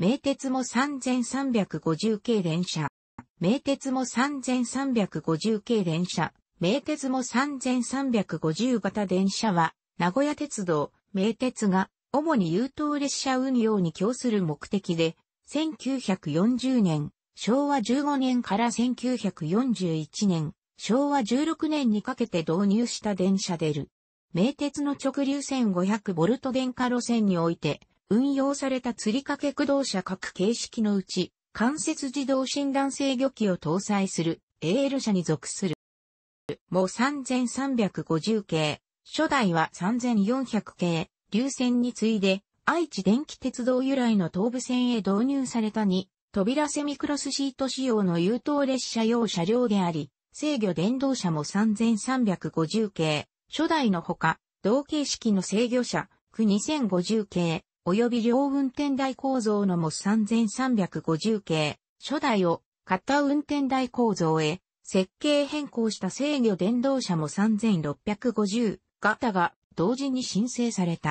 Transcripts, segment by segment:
名鉄も3350系電車。名鉄も3350系電車。名鉄も3350型電車は、名古屋鉄道、名鉄が、主に優等列車運用に供する目的で、1940年、昭和15年から1941年、昭和16年にかけて導入した電車でる。名鉄の直流線500ボルト電化路線において、運用された釣り掛け駆動車各形式のうち、関節自動診断制御機を搭載する AL 車に属する。も3350系、初代は3400系、流線に次いで、愛知電気鉄道由来の東武線へ導入された2、扉セミクロスシート仕様の優等列車用車両であり、制御電動車も3350系、初代のほか、同形式の制御車、区2050系、及び両運転台構造のも3350系、初代を片運転台構造へ設計変更した制御電動車も3650型が同時に申請された。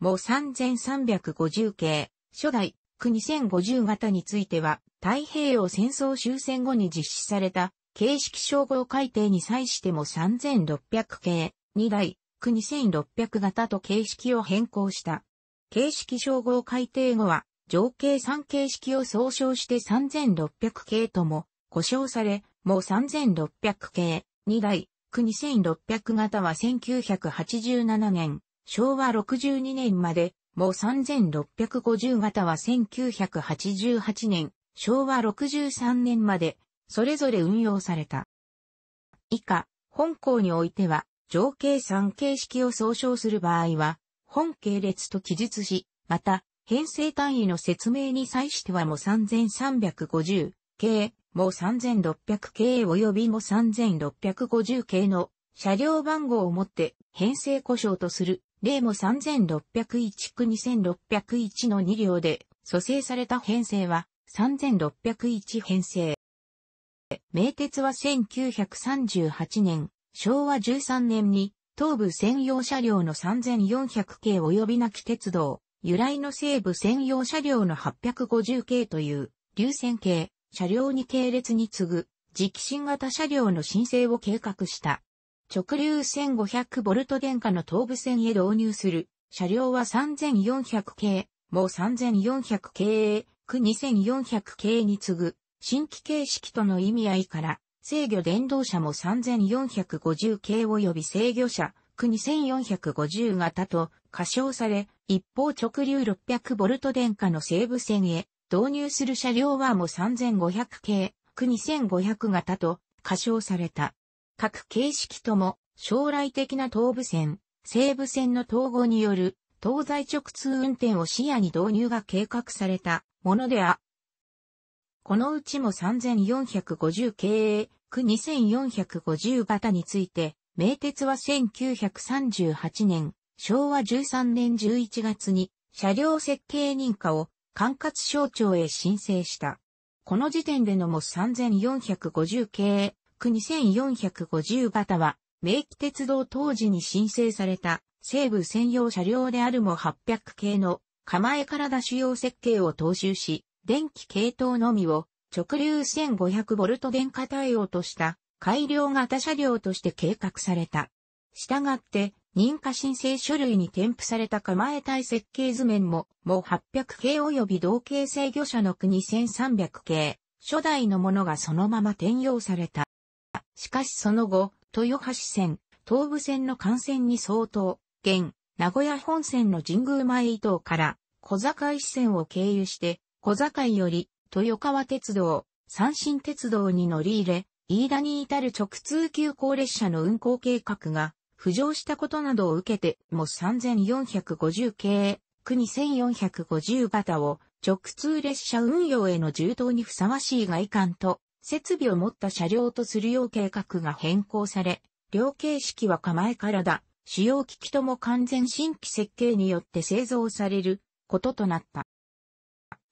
も3350系、初代、区2050型については、太平洋戦争終戦後に実施された、形式称号改定に際しても3600系、2台、区2600型と形式を変更した。形式称号改定後は、上形3形式を総称して3600系とも、呼称され、もう3600系、2代、区2600型は1987年、昭和62年まで、もう3650型は1988年、昭和63年まで、それぞれ運用された。以下、本校においては、上形3形式を総称する場合は、本系列と記述し、また、編成単位の説明に際してはも3350系、も3600系及びも3650系の車両番号をもって編成故障とする例も3601区2601の2両で蘇生された編成は3601編成。名鉄は1938年、昭和13年に東部専用車両の3400系及びなき鉄道、由来の西部専用車両の850系という、流線系、車両に系列に次ぐ、直進型車両の申請を計画した。直流 1500V 電化の東部線へ導入する、車両は3400系、もう3400系、区2400系に次ぐ、新規形式との意味合いから、制御電動車も3450系及び制御車、区2 4 5 0型と過小され、一方直流 600V 電化の西部線へ導入する車両はも3500系、区2 5 0 0型と過小された。各形式とも将来的な東部線、西部線の統合による東西直通運転を視野に導入が計画されたものであ。このうちも3450系区2450型について、名鉄は1938年、昭和13年11月に車両設計認可を管轄省庁へ申請した。この時点でのも3450系、区2450型は、名機鉄道当時に申請された西部専用車両であるも800系の構えから出主要設計を踏襲し、電気系統のみを直流 1500V 電化対応とした改良型車両として計画された。したがって、認可申請書類に添付された構え体設計図面も、もう800系及び同系制御車の国1300系、初代のものがそのまま転用された。しかしその後、豊橋線、東武線の幹線に相当、現、名古屋本線の神宮前伊東から、小坂支線を経由して、小坂より豊川鉄道、三新鉄道に乗り入れ、飯田に至る直通急行列車の運行計画が浮上したことなどを受けて、も3450系、国1450型を直通列車運用への充当にふさわしい外観と設備を持った車両とするよう計画が変更され、両形式は構えからだ、主要機器とも完全新規設計によって製造されることとなった。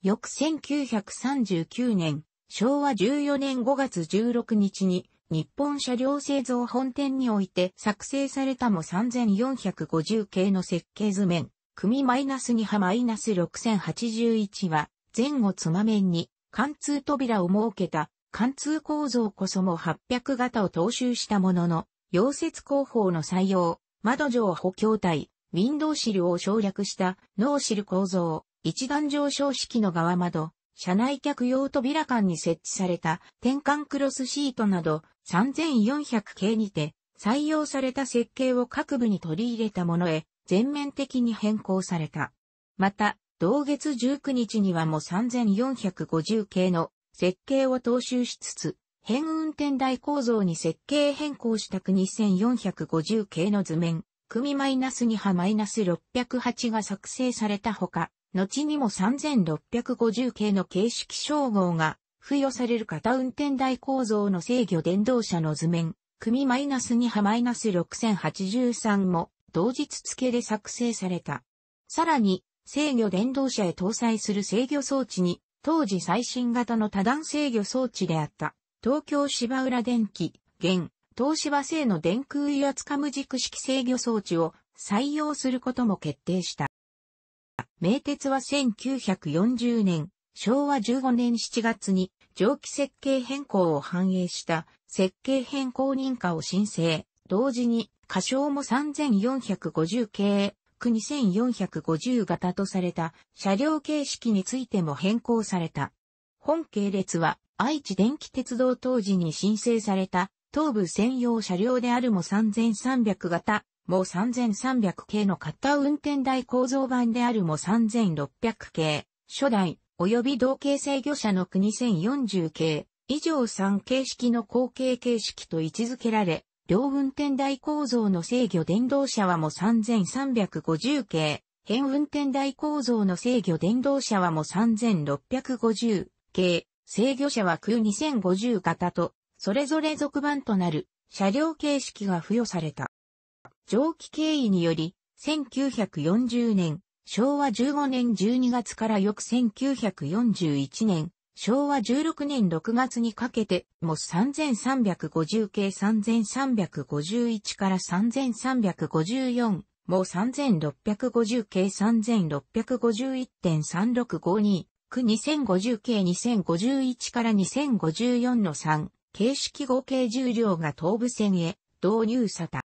翌1939年、昭和14年5月16日に、日本車両製造本店において作成されたも3450系の設計図面、組マイナス -2 波 -6081 は、前後つま面に、貫通扉を設けた、貫通構造こそも800型を踏襲したものの、溶接工法の採用、窓上補強体、ウィンドウシルを省略した、ノーシル構造、一段上昇式の側窓、車内客用扉間に設置された転換クロスシートなど3400系にて採用された設計を各部に取り入れたものへ全面的に変更された。また、同月19日にはも3450系の設計を踏襲しつつ、変運転台構造に設計変更したく2450系の図面、組 -2 波 -608 が作成されたほか、後にも3650系の形式称号が付与される型運転台構造の制御電動車の図面、組マイナス -2 波 -6083 も同日付で作成された。さらに、制御電動車へ搭載する制御装置に、当時最新型の多段制御装置であった、東京芝浦電機、現、東芝製の電空油圧カム軸式制御装置を採用することも決定した。名鉄は1940年、昭和15年7月に蒸気設計変更を反映した設計変更認可を申請。同時に、仮称も3450系、区2450型とされた車両形式についても変更された。本系列は愛知電気鉄道当時に申請された東部専用車両であるも3300型、も3300系のカッター運転台構造版であるも3600系、初代、及び同型制御車の国1040系、以上3形式の後継形式と位置づけられ、両運転台構造の制御電動車はも3350系、変運転台構造の制御電動車はも3650系、制御車は空2050型と、それぞれ続版となる車両形式が付与された。蒸気経緯により、1940年、昭和15年12月から翌1941年、昭和16年6月にかけて、も3350系3351から3354、も3650系3651.3652、区2050系2051から2054の3、形式合計重量が東部線へ、導入された。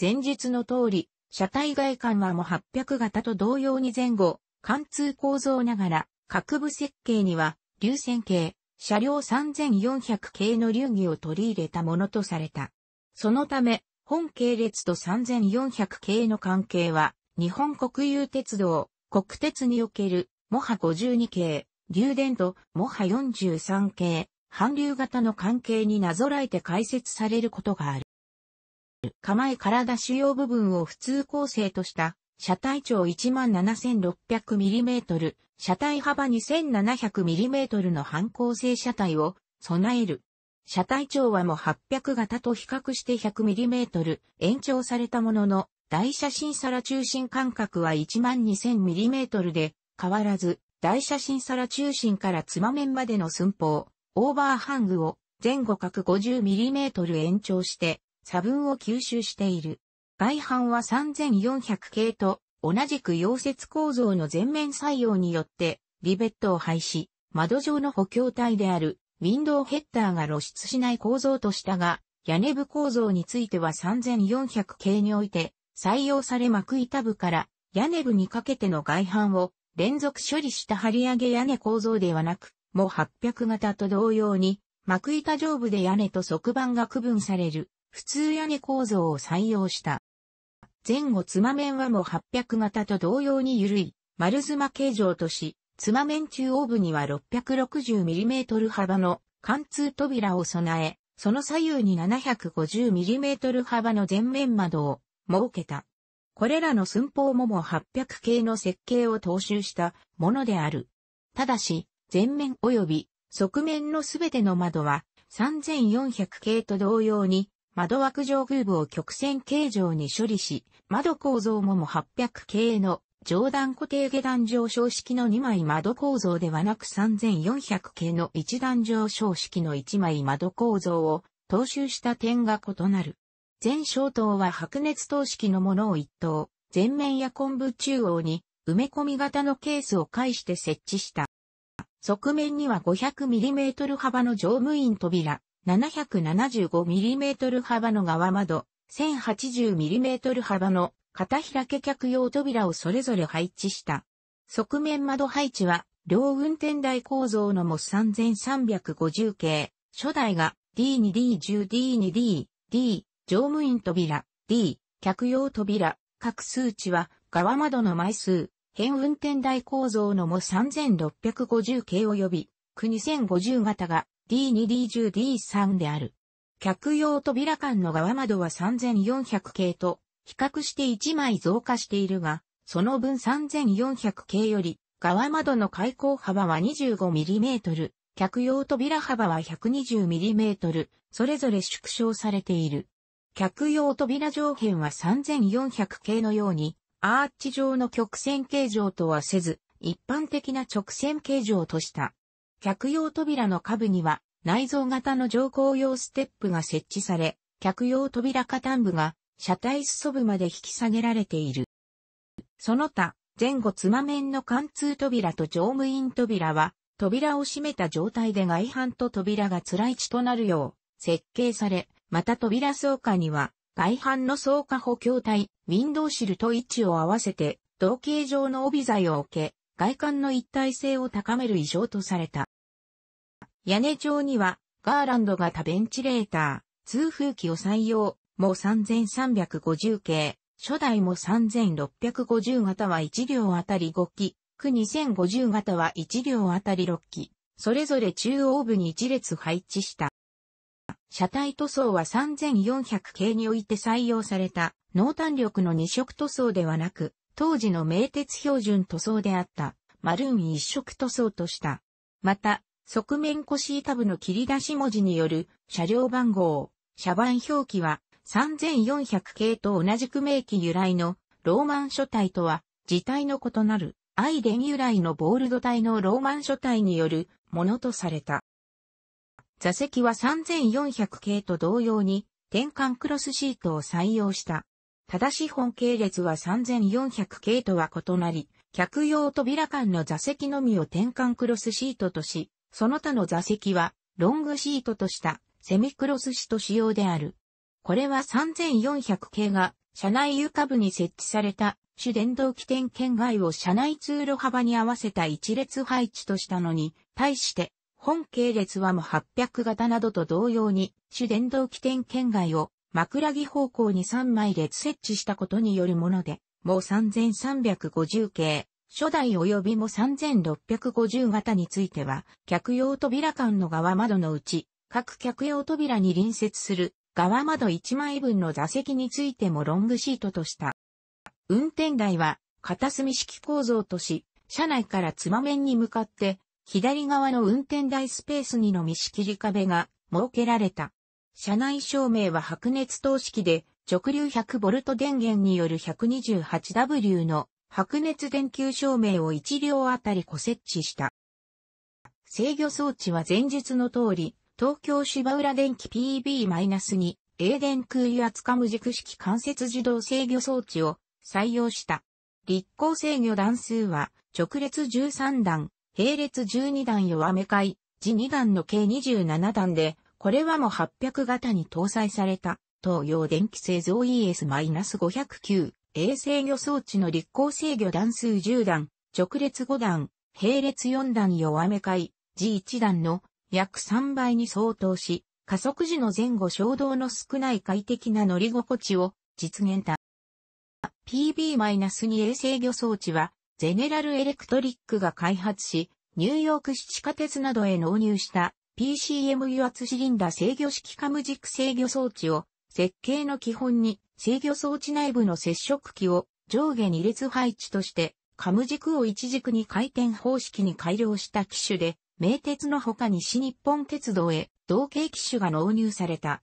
前述の通り、車体外観はも800型と同様に前後、貫通構造ながら、各部設計には、流線形、車両3400系の流儀を取り入れたものとされた。そのため、本系列と3400系の関係は、日本国有鉄道、国鉄における、モハ52系、流電とモハ43系、反流型の関係になぞらえて解説されることがある。構え体主要部分を普通構成とした、車体長 17,600mm、車体幅 2,700mm の反構成車体を備える。車体長はも800型と比較して 100mm 延長されたものの、台車新皿中心間隔は 12,000mm で変わらず、台車新皿中心からつま面までの寸法、オーバーハングを前後角 50mm 延長して、差分を吸収している。外反は3400系と同じく溶接構造の全面採用によってリベットを廃止、窓上の補強体であるウィンドウヘッダーが露出しない構造としたが、屋根部構造については3400系において採用され幕板部から屋根部にかけての外反を連続処理した張り上げ屋根構造ではなく、も800型と同様に幕板上部で屋根と側板が区分される。普通屋根構造を採用した。前後妻面はも800型と同様に緩い丸妻形状とし、妻面中央部には 660mm 幅の貫通扉を備え、その左右に 750mm 幅の前面窓を設けた。これらの寸法もも800系の設計を踏襲したものである。ただし、前面及び側面のすべての窓は3400系と同様に窓枠上空部を曲線形状に処理し、窓構造もも800系の上段固定下段上昇式の2枚窓構造ではなく3400系の1段上昇式の1枚窓構造を踏襲した点が異なる。全小灯は白熱灯式のものを1灯、前面や昆布中央に埋め込み型のケースを介して設置した。側面には 500mm 幅の乗務員扉、775mm 幅の側窓、1080mm 幅の片開け客用扉をそれぞれ配置した。側面窓配置は、両運転台構造のモス3350系、初代が D2D10D2D、D、乗務員扉、D、客用扉、各数値は、側窓の枚数、変運転台構造のも3650系及び、国2 0 5 0型が D2D10D3 である。客用扉間の側窓は3400系と、比較して1枚増加しているが、その分3400系より、側窓の開口幅は 25mm、客用扉幅は 120mm、それぞれ縮小されている。客用扉上辺は3400系のように、アーチ状の曲線形状とはせず、一般的な直線形状とした。客用扉の下部には内蔵型の乗降用ステップが設置され、客用扉下端部が車体裾部まで引き下げられている。その他、前後つま面の貫通扉と乗務員扉は、扉を閉めた状態で外反と扉がつらい地となるよう設計され、また扉倉下には外反の倉下補強体、ウィンドウシルと位置を合わせて、同形状の帯材を置け、外観の一体性を高める異常とされた。屋根上には、ガーランド型ベンチレーター、通風機を採用、も3350系、初代も3650型は1両あたり5機、区2050型は1両あたり6機、それぞれ中央部に1列配置した。車体塗装は3400系において採用された濃淡力の二色塗装ではなく、当時の名鉄標準塗装であったマルーン一色塗装とした。また、側面腰タブの切り出し文字による車両番号、車番表記は3400系と同じく名機由来のローマン書体とは字体の異なるアイデン由来のボールド体のローマン書体によるものとされた。座席は3400系と同様に転換クロスシートを採用した。ただし本系列は3400系とは異なり、客用扉間の座席のみを転換クロスシートとし、その他の座席はロングシートとしたセミクロスシート仕様である。これは3400系が車内床部に設置された主電動起点圏外を車内通路幅に合わせた一列配置としたのに、対して本系列はも800型などと同様に主電動起点圏外を枕木方向に3枚列設置したことによるもので、もう3350系、初代及びも3650型については、客用扉間の側窓のうち、各客用扉に隣接する側窓1枚分の座席についてもロングシートとした。運転台は片隅式構造とし、車内からつま面に向かって、左側の運転台スペースにのみ仕切り壁が設けられた。車内照明は白熱灯式で、直流 100V 電源による 128W の白熱電球照明を1両あたり個設置した。制御装置は前述の通り、東京芝浦電機 PB-2 英電空油圧化無軸式関節自動制御装置を採用した。立候制御段数は直列13段、並列12段弱め回、次2段の計27段で、これはも800型に搭載された、東洋電気製造 ES-509、衛星魚装置の立光制御段数10段、直列5段、並列4段弱め回、G1 段の約3倍に相当し、加速時の前後衝動の少ない快適な乗り心地を実現た。p b 2衛星魚装置は、ゼネラルエレクトリックが開発し、ニューヨーク市地下鉄などへ納入した PCM 油圧シリンダ制御式カム軸制御装置を設計の基本に制御装置内部の接触器を上下2列配置としてカム軸を一軸に回転方式に改良した機種で名鉄の他西日本鉄道へ同型機種が納入された。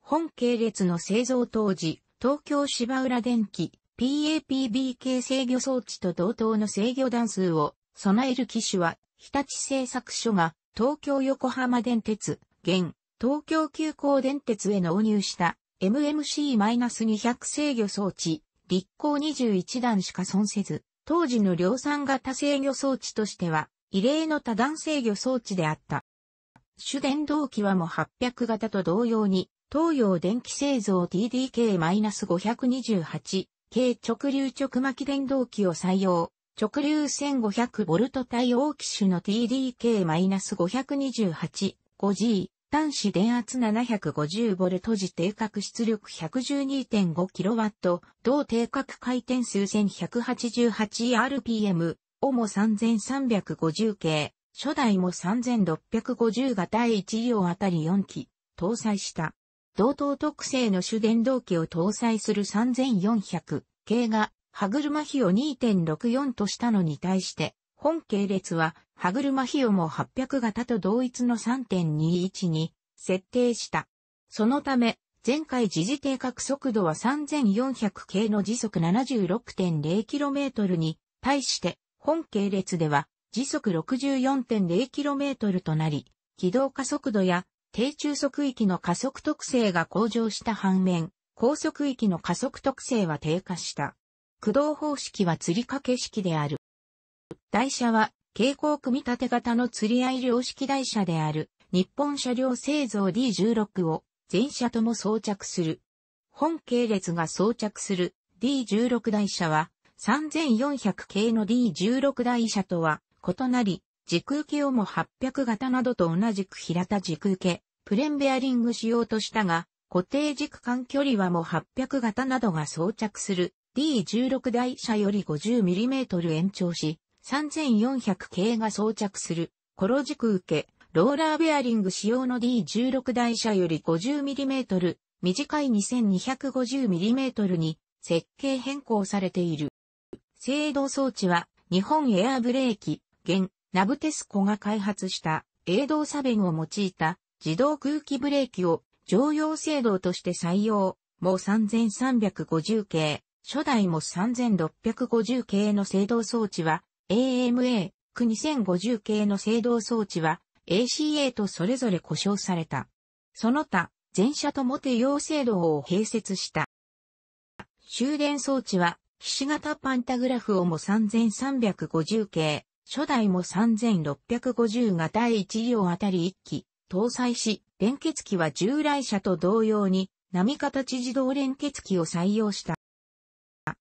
本系列の製造当時、東京芝浦電機 PAPB 系制御装置と同等の制御段数を備える機種は日立製作所が東京横浜電鉄、現、東京急行電鉄へ納入した MMC-200 制御装置、立候21段しか損せず、当時の量産型制御装置としては、異例の多段制御装置であった。主電動機はも800型と同様に、東洋電気製造 TDK-528 系直流直巻電動機を採用。直流 1500V 対応機種の TDK-528-5G、端子電圧 750V 時定格出力 112.5kW、同定格回転数 1188rpm、おも3350系、初代も3650が第1両あたり4機、搭載した。同等特性の主電動機を搭載する3400系が歯車比を2.64としたのに対して、本系列は歯車比をも800型と同一の3.21に設定した。そのため、前回時事定格速度は3400系の時速 76.0km に対して、本系列では時速 64.0km となり、軌道加速度や低中速域の加速特性が向上した反面、高速域の加速特性は低下した。駆動方式は吊り掛け式である。台車は、蛍光組み立て型の吊り合い量式台車である、日本車両製造 D16 を、全車とも装着する。本系列が装着する D16 台車は、3400系の D16 台車とは異なり、時空けをも800型などと同じく平田時空け。プレンベアリングしようとしたが、固定軸間距離はも800型などが装着する D16 台車より 50mm 延長し、3400系が装着する、コロ軸受け、ローラーベアリング仕様の D16 台車より 50mm、短い 2250mm に設計変更されている。制動装置は日本エアブレーキ、現、ナブテスコが開発した営動差弁を用いた自動空気ブレーキを常用制動として採用、もう3350系。初代も3650系の制動装置は AMA、9050系の制動装置は ACA とそれぞれ故障された。その他、全車ともテ用制動を併設した。終電装置は、騎士型パンタグラフをも3350系、初代も3650が第1両あたり1機、搭載し、連結機は従来車と同様に、波形自動連結機を採用した。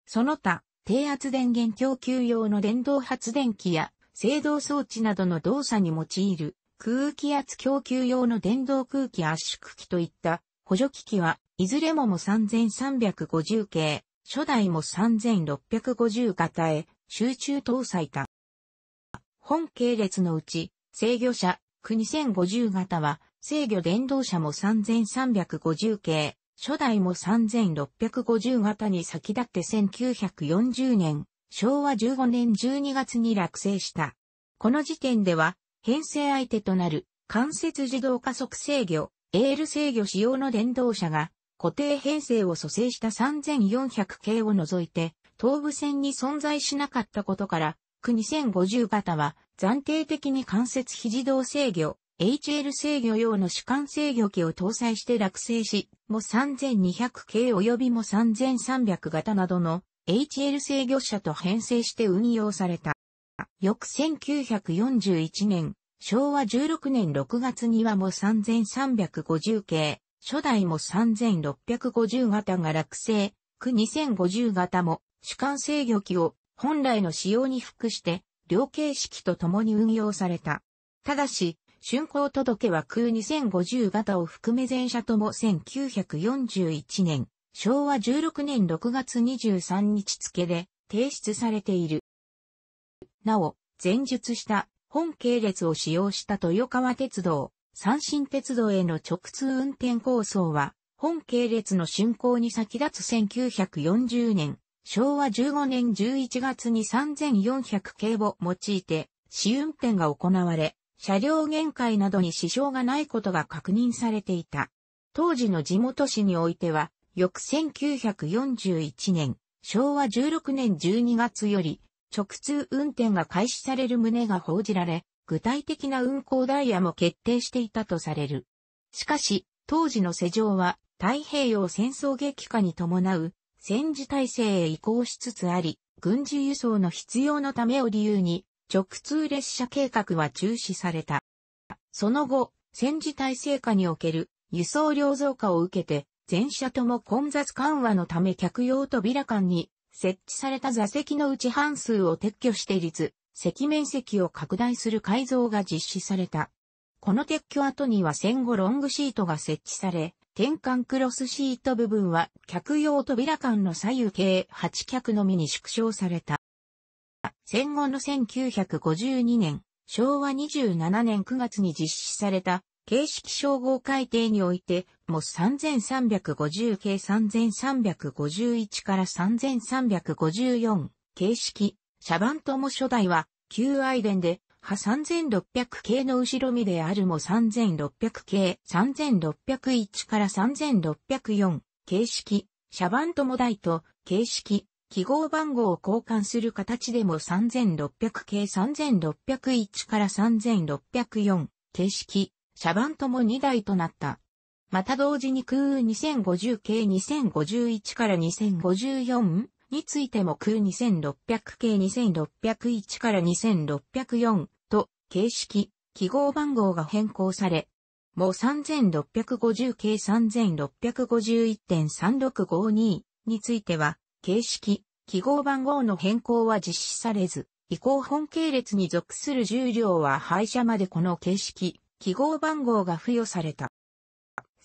その他、低圧電源供給用の電動発電機や、制動装置などの動作に用いる、空気圧供給用の電動空気圧縮機といった補助機器は、いずれもも3350系、初代も3650型へ集中搭載た。本系列のうち、制御車、9 0 5 0型は、制御電動車も3350系、初代も3650型に先立って1940年、昭和15年12月に落成した。この時点では、編成相手となる関節自動加速制御、エール制御仕様の電動車が固定編成を蘇生した3400系を除いて、東部線に存在しなかったことから、区2050型は暫定的に関節非自動制御、HL 制御用の主観制御機を搭載して落成し、も3200系及びも3300型などの HL 制御車と編成して運用された。翌1941年、昭和16年6月にはも3350系、初代も3650型が落成、区2050型も主観制御機を本来の仕様に服して、両形式と共に運用された。ただし、竣工届は空2050型を含め全社とも1941年、昭和16年6月23日付で提出されている。なお、前述した本系列を使用した豊川鉄道、三新鉄道への直通運転構想は、本系列の竣工に先立つ1940年、昭和15年11月に3400系を用いて、試運転が行われ、車両限界などに支障がないことが確認されていた。当時の地元市においては、翌1941年、昭和16年12月より、直通運転が開始される旨が報じられ、具体的な運行ダイヤも決定していたとされる。しかし、当時の世情は、太平洋戦争激化に伴う、戦時体制へ移行しつつあり、軍事輸送の必要のためを理由に、直通列車計画は中止された。その後、戦時体制下における輸送量増加を受けて、全車とも混雑緩和のため客用扉間に設置された座席のうち半数を撤去して立、席面積を拡大する改造が実施された。この撤去後には戦後ロングシートが設置され、転換クロスシート部分は客用扉間の左右計8客のみに縮小された。戦後の1952年、昭和27年9月に実施された、形式称号改定において、も3350系3351から3354形式、シャバントも初代は、旧アイデンで、派3600系の後ろ身であるも3600系3601から3604形式、シャバントも大と形式、記号番号を交換する形でも3600系3601から3604形式、車番とも2台となった。また同時に空2050系2051から2054についても空2600系2601から2604と形式、記号番号が変更され、もう3650系3651.3652については、形式、記号番号の変更は実施されず、移行本系列に属する重量は廃車までこの形式、記号番号が付与された。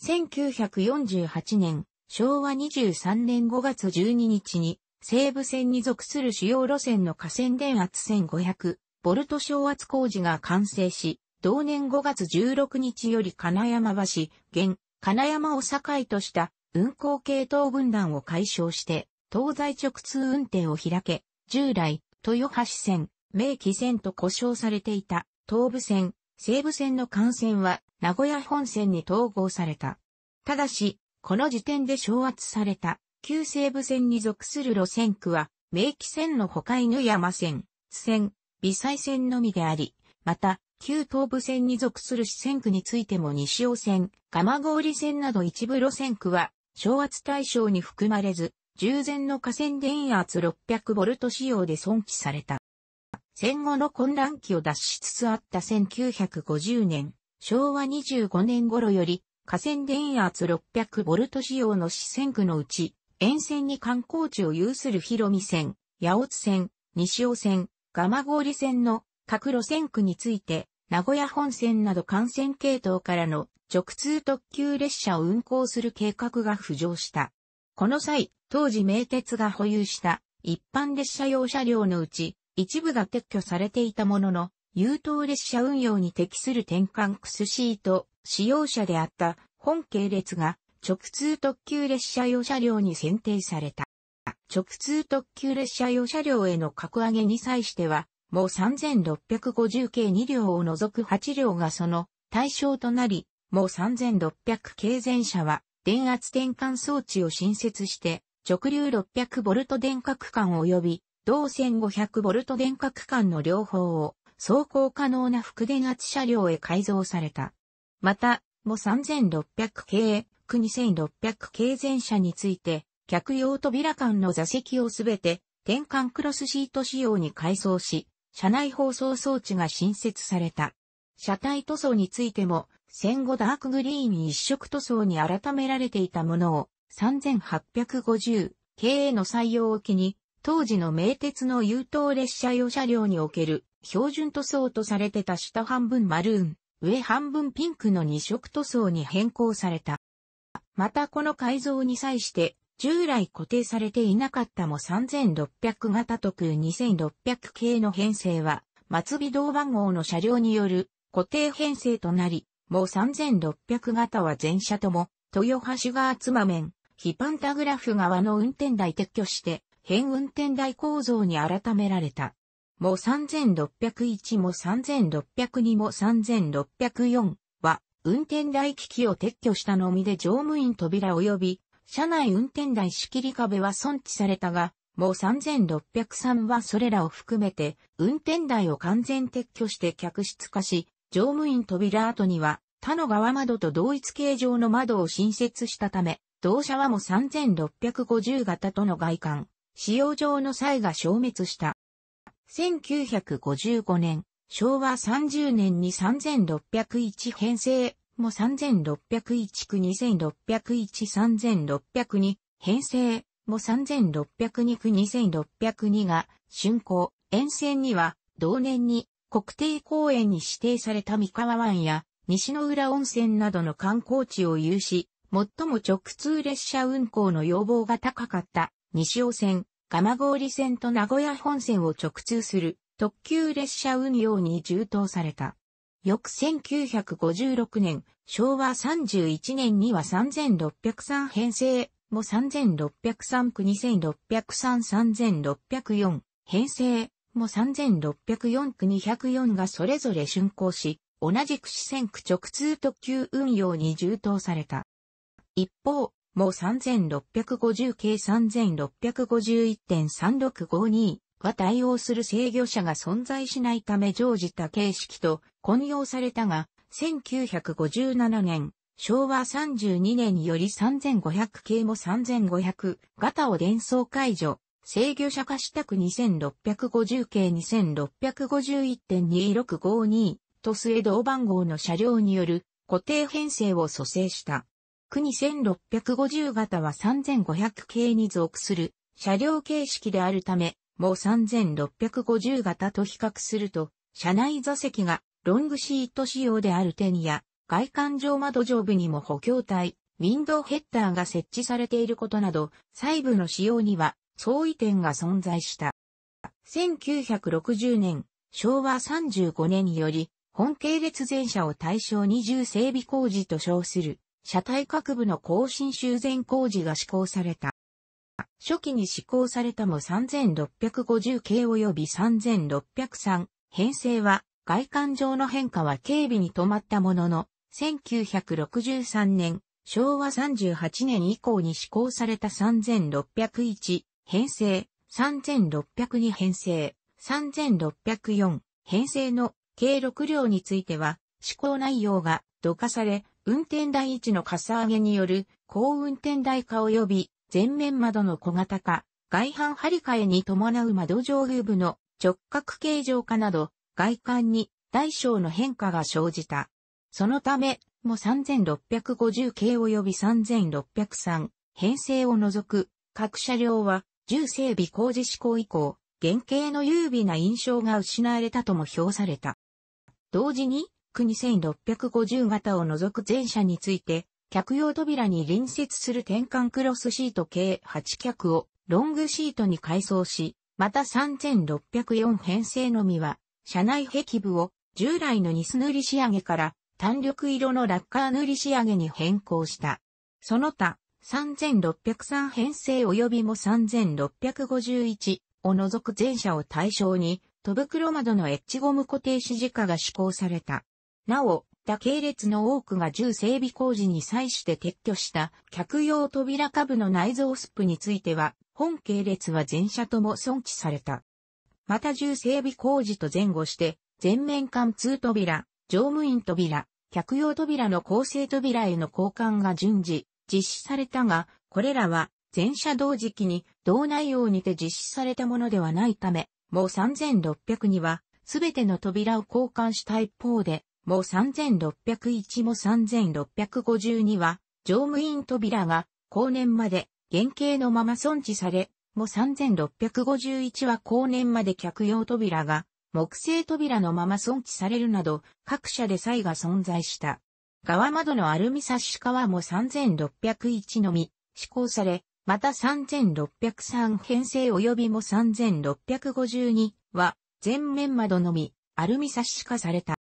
1948年、昭和23年5月12日に、西武線に属する主要路線の河川電圧1500、ボルト昇圧工事が完成し、同年5月16日より金山橋、現、金山を境とした運行系統分断を解消して、東西直通運転を開け、従来、豊橋線、明紀線と呼称されていた東武線、西武線の幹線は名古屋本線に統合された。ただし、この時点で昇圧された旧西武線に属する路線区は、明紀線の他犬山線、津線、微西線のみであり、また、旧東武線に属する支線区についても西尾線、蒲郡線など一部路線区は、昇圧対象に含まれず、従前の河川電圧6 0 0ト仕様で損起された。戦後の混乱期を脱しつつあった1950年、昭和25年頃より、河川電圧6 0 0ト仕様の四川区のうち、沿線に観光地を有する広見線、八尾津線、西尾線、蒲郡線の各路線区について、名古屋本線など幹線系統からの直通特急列車を運行する計画が浮上した。この際、当時名鉄が保有した一般列車用車両のうち一部が撤去されていたものの、優等列車運用に適する転換クスシート使用者であった本系列が直通特急列車用車両に選定された。直通特急列車用車両への格上げに際しては、もう3650系2両を除く8両がその対象となり、もう3600系全車は電圧転換装置を新設して、直流 600V 電角間及び同 1500V 電角間の両方を走行可能な副電圧車両へ改造された。また、も3600系、区2600系全車について、客用扉間の座席をすべて転換クロスシート仕様に改装し、車内放送装置が新設された。車体塗装についても、戦後ダークグリーン一色塗装に改められていたものを、3850系への採用を機に、当時の名鉄の優等列車用車両における標準塗装とされてた下半分マルーン、上半分ピンクの2色塗装に変更された。またこの改造に際して、従来固定されていなかったも3600型特2600系の編成は、末尾同番号の車両による固定編成となり、もう3600型は全車とも、豊橋が妻ま面、非パンタグラフ側の運転台撤去して、変運転台構造に改められた。も3601も3602も3604は、運転台機器を撤去したのみで乗務員扉及び、車内運転台仕切り壁は損置されたが、もう3603はそれらを含めて、運転台を完全撤去して客室化し、乗務員扉跡には、他の側窓と同一形状の窓を新設したため、同社はも3650型との外観、使用上の際が消滅した。1955年、昭和30年に3601編成、も3601区2601 3602編成、も3602区2602が竣工、沿線には同年に国定公園に指定された三河湾や西の浦温泉などの観光地を有し、最も直通列車運行の要望が高かった西尾線、蒲郡線と名古屋本線を直通する特急列車運用に充当された。翌1956年、昭和31年には3603編成、も3603区2603 3604編成、も3604区204がそれぞれ竣工し、同じく四川区直通特急運用に充当された。一方、も3650系3651.3652は対応する制御者が存在しないため常時多形式と混用されたが、1957年、昭和32年により3500系も3500型を伝送解除、制御者化したく2650系2651.2652と末同番号の車両による固定編成を蘇生した。国1650型は3500系に属する車両形式であるため、もう3650型と比較すると、車内座席がロングシート仕様である点や、外観上窓上部にも補強体、ウィンドウヘッダーが設置されていることなど、細部の仕様には相違点が存在した。1960年、昭和35年により、本系列全車を対象二重整備工事と称する車体各部の更新修繕工事が施行された。初期に施行されたも3650系及び3603編成は外観上の変化は軽微に止まったものの、1963年、昭和38年以降に施行された3601編成、3602編成、3604編成の計6両については、施行内容が土かされ、運転台位置のかさ上げによる高運転台化及び前面窓の小型化、外反張り替えに伴う窓上部部の直角形状化など外観に大小の変化が生じた。そのため、も3650系及び3603編成を除く各車両は重整備工事施行以降、原型の優美な印象が失われたとも評された。同時に、ク2650型を除く全車について、客用扉に隣接する転換クロスシート計8脚をロングシートに改装し、また3604編成のみは、車内壁部を従来のニス塗り仕上げから単緑色のラッカー塗り仕上げに変更した。その他、3603編成及びも3651を除く全車を対象に、戸袋窓のエッジゴム固定指示化が施行された。なお、他系列の多くが銃整備工事に際して撤去した客用扉下部の内蔵スプについては、本系列は全車とも損置された。また銃整備工事と前後して、全面貫通扉、乗務員扉、客用扉の構成扉への交換が順次実施されたが、これらは全車同時期に同内容にて実施されたものではないため、もう3600には全ての扉を交換した一方で、も3601も3652は、乗務員扉が後年まで原型のまま存置され、も3651は後年まで客用扉が木製扉のまま存置されるなど、各社で差異が存在した。側窓のアルミサッシ化はも3601のみ施行され、また3603編成及びも3652は全面窓のみアルミサッシ化された。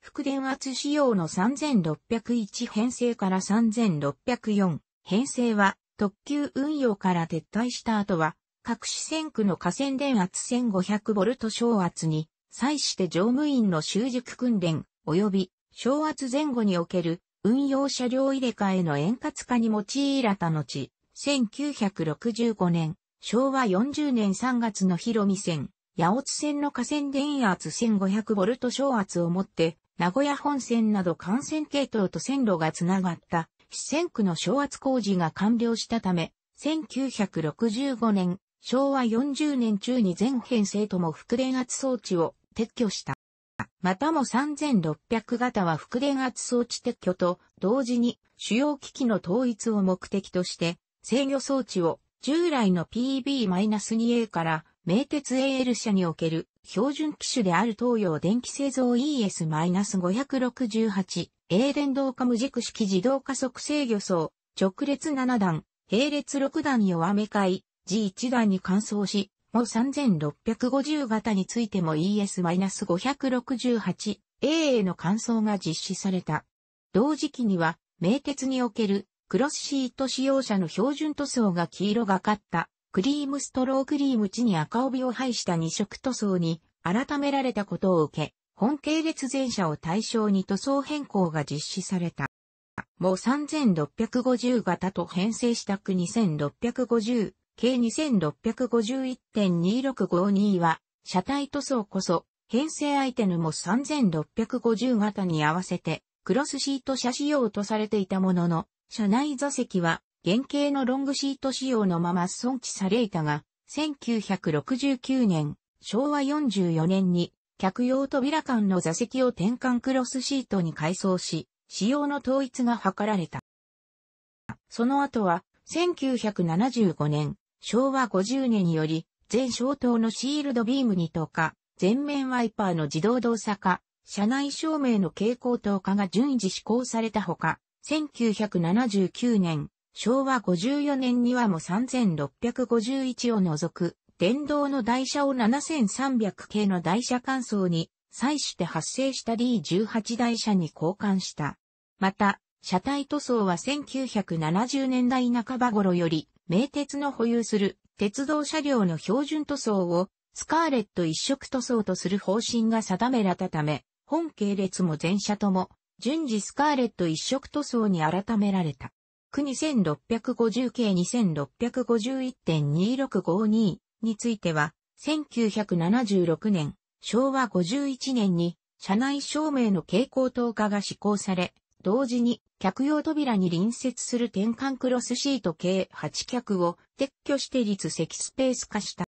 副電圧仕様の3601編成から3604編成は特急運用から撤退した後は各市線区の河川電圧1 5 0 0ト小圧に際して乗務員の習熟訓練及び小圧前後における運用車両入れ替えの円滑化に用いらた後、1965年、昭和40年3月の広見線、八乙線の河川電圧 1500V 小圧をもって、名古屋本線など幹線系統と線路がつながった四川区の小圧工事が完了したため、1965年、昭和40年中に全編成とも副電圧装置を撤去した。またも3600型は副電圧装置撤去と同時に主要機器の統一を目的として制御装置を従来の PB-2A から名鉄 AL 社における標準機種である東洋電気製造 ES-568、A 電動化無軸式自動加速制御層、直列7段、並列6段弱めえ、G1 段に換装し、も3650型についても ES-568、A への換装が実施された。同時期には、名鉄におけるクロスシート使用者の標準塗装が黄色がかったクリームストロークリーム地に赤帯を配した二色塗装に改められたことを受け、本系列全車を対象に塗装変更が実施された。もう3650型と編成した区2650、計2651.2652は、車体塗装こそ、編成アイテムも3650型に合わせて、クロスシート車仕様とされていたものの、車内座席は原型のロングシート仕様のまま損置されいたが、1969年、昭和44年に、客用扉間の座席を転換クロスシートに改装し、仕様の統一が図られた。その後は、1975年、昭和50年により、全消灯のシールドビームに投下、全面ワイパーの自動動作化、車内照明の蛍光灯化が順次施行されたほか、1979年、昭和54年にはも3651を除く、電動の台車を7300系の台車換装に、際して発生した D18 台車に交換した。また、車体塗装は1970年代半ば頃より、名鉄の保有する鉄道車両の標準塗装をスカーレット一色塗装とする方針が定められたため、本系列も全車とも順次スカーレット一色塗装に改められた。国2650系2651.2652については、1976年、昭和51年に、車内照明の蛍光灯化が施行され、同時に、客用扉に隣接する転換クロスシート計8脚を撤去して立席スペース化した。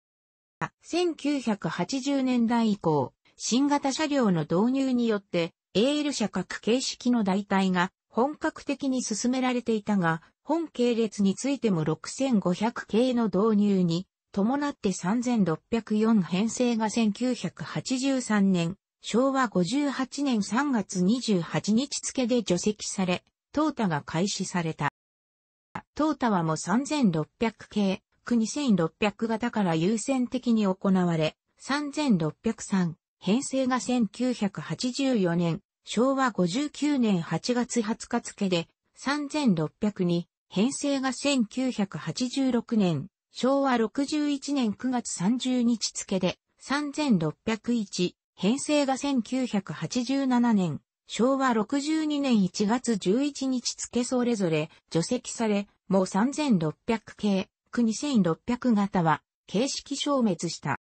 1980年代以降、新型車両の導入によって、AL 車各形式の代替が本格的に進められていたが、本系列についても6500系の導入に伴って3604編成が1983年、昭和58年3月28日付で除籍され、トータが開始された。トータはも3600系、92600型から優先的に行われ、3603編成が1984年、昭和59年8月20日付で3 6 0 2編成が1986年、昭和61年9月30日付で3601、編成が1987年、昭和62年1月11日付それぞれ除籍され、もう3600系、9600型は形式消滅した。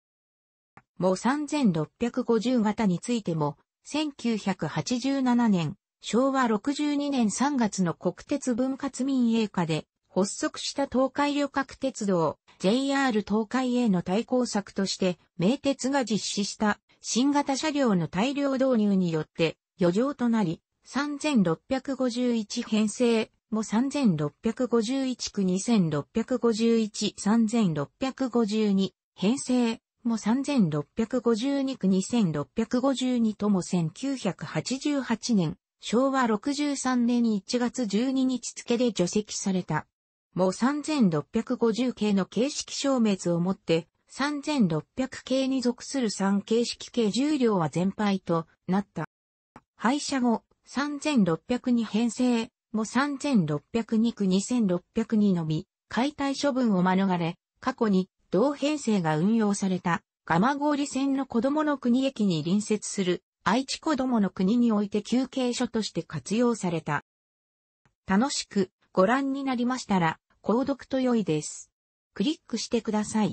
もう3650型についても1987年、昭和62年3月の国鉄分割民営化で発足した東海旅客鉄道 JR 東海への対抗策として名鉄が実施した新型車両の大量導入によって余剰となり3651編成も3651区2651、3652編成も3652区2652とも1988年、昭和63年1月12日付で除籍された。も3650系の形式消滅をもって、3600系に属する3形式系重量は全廃となった。廃車後、3600に編成、も3602区2602のみ、解体処分を免れ、過去に同編成が運用された、蒲郡線の子供の国駅に隣接する、愛知子供の国において休憩所として活用された。楽しくご覧になりましたら、購読と良いです。クリックしてください。